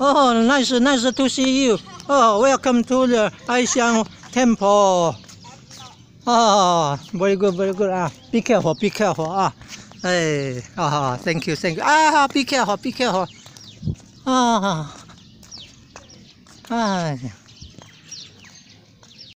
Oh, nice, nice to see you. Oh, welcome to the Aishan Temple. Oh, very good, very good. Ah, be careful, be careful. Ah, hey, ah, thank you, thank you. Ah, be careful, be careful. Ah, ah.